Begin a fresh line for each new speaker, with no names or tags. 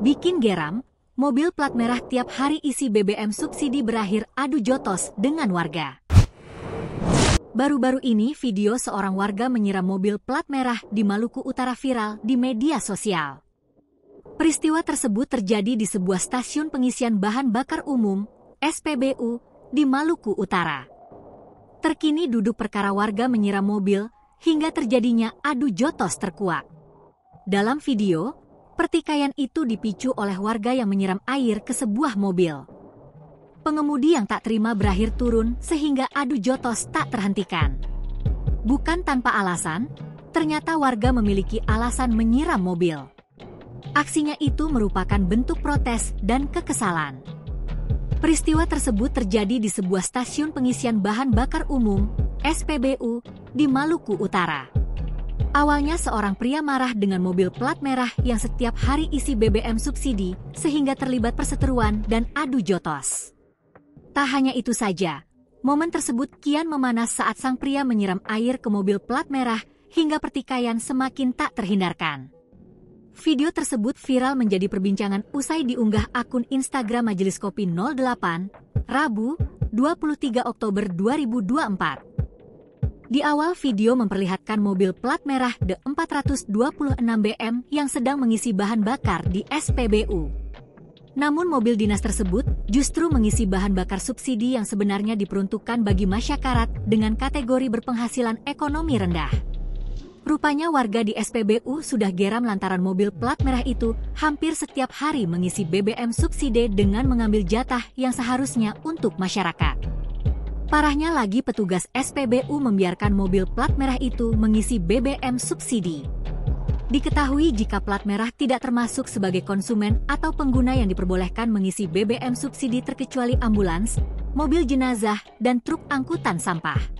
Bikin geram, mobil plat merah tiap hari isi BBM subsidi berakhir adu jotos dengan warga. Baru-baru ini video seorang warga menyiram mobil plat merah di Maluku Utara viral di media sosial. Peristiwa tersebut terjadi di sebuah stasiun pengisian bahan bakar umum, SPBU, di Maluku Utara. Terkini duduk perkara warga menyiram mobil hingga terjadinya adu jotos terkuak. Dalam video, Pertikaian itu dipicu oleh warga yang menyiram air ke sebuah mobil. Pengemudi yang tak terima berakhir turun sehingga adu jotos tak terhentikan. Bukan tanpa alasan, ternyata warga memiliki alasan menyiram mobil. Aksinya itu merupakan bentuk protes dan kekesalan. Peristiwa tersebut terjadi di sebuah stasiun pengisian bahan bakar umum, SPBU, di Maluku Utara. Awalnya seorang pria marah dengan mobil plat merah yang setiap hari isi BBM subsidi, sehingga terlibat perseteruan dan adu jotos. Tak hanya itu saja, momen tersebut kian memanas saat sang pria menyiram air ke mobil plat merah hingga pertikaian semakin tak terhindarkan. Video tersebut viral menjadi perbincangan usai diunggah akun Instagram Majelis Kopi 08, Rabu, 23 Oktober 2024. Di awal video memperlihatkan mobil plat merah D426BM yang sedang mengisi bahan bakar di SPBU. Namun mobil dinas tersebut justru mengisi bahan bakar subsidi yang sebenarnya diperuntukkan bagi masyarakat dengan kategori berpenghasilan ekonomi rendah. Rupanya warga di SPBU sudah geram lantaran mobil plat merah itu hampir setiap hari mengisi BBM subsidi dengan mengambil jatah yang seharusnya untuk masyarakat. Parahnya lagi petugas SPBU membiarkan mobil plat merah itu mengisi BBM subsidi. Diketahui jika plat merah tidak termasuk sebagai konsumen atau pengguna yang diperbolehkan mengisi BBM subsidi terkecuali ambulans, mobil jenazah, dan truk angkutan sampah.